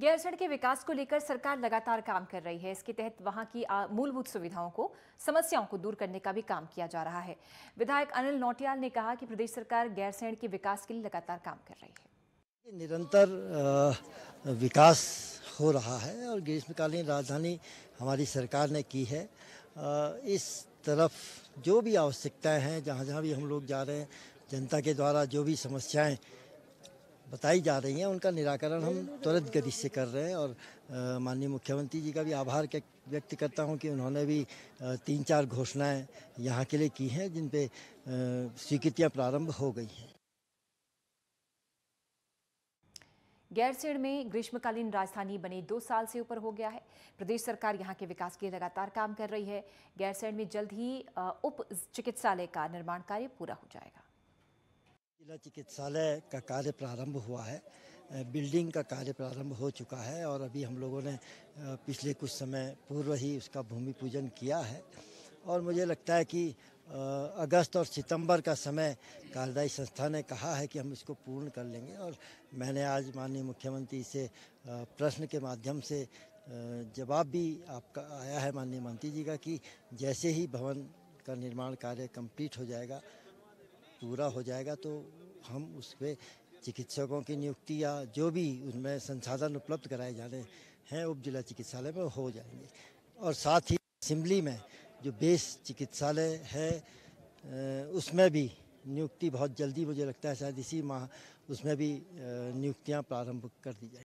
गैरसैंण के विकास को लेकर सरकार लगातार काम कर रही है इसके तहत वहां की मूलभूत सुविधाओं को समस्याओं को दूर करने का भी काम किया जा रहा है विधायक अनिल नौटियाल ने कहा कि प्रदेश सरकार गैरसैंण के विकास के लिए लगातार काम कर रही है निरंतर विकास हो रहा है और ग्रीष्मकालीन राजधानी हमारी सरकार ने की है इस तरफ जो भी आवश्यकताएं हैं जहाँ जहाँ भी हम लोग जा रहे हैं जनता के द्वारा जो भी समस्याएं बताई जा रही हैं उनका निराकरण हम त्वरित गति से कर रहे हैं और माननीय मुख्यमंत्री जी का भी आभार व्यक्त करता हूं कि उन्होंने भी तीन चार घोषणाएं यहां के लिए की हैं जिन पे स्वीकृतियां प्रारंभ हो गई हैं गैरसेड़ में ग्रीष्मकालीन राजधानी बने दो साल से ऊपर हो गया है प्रदेश सरकार यहां के विकास के लिए लगातार काम कर रही है गैरसेड़ में जल्द ही उप चिकित्सालय का निर्माण कार्य पूरा हो जाएगा जिला चिकित्सालय का कार्य प्रारंभ हुआ है बिल्डिंग का कार्य प्रारंभ हो चुका है और अभी हम लोगों ने पिछले कुछ समय पूर्व ही उसका भूमि पूजन किया है और मुझे लगता है कि अगस्त और सितंबर का समय कार्यदायी संस्था ने कहा है कि हम इसको पूर्ण कर लेंगे और मैंने आज माननीय मुख्यमंत्री से प्रश्न के माध्यम से जवाब भी आपका आया है माननीय मंत्री जी का कि जैसे ही भवन का निर्माण कार्य कंप्लीट हो जाएगा पूरा हो जाएगा तो हम उस पर चिकित्सकों की नियुक्ति या जो भी उनमें संसाधन उपलब्ध कराए जाने हैं उप जिला चिकित्सालय में हो जाएंगे और साथ ही असेंबली में जो बेस चिकित्सालय है उसमें भी नियुक्ति बहुत जल्दी मुझे लगता है शायद इसी माह उसमें भी नियुक्तियां प्रारंभ कर दी जाए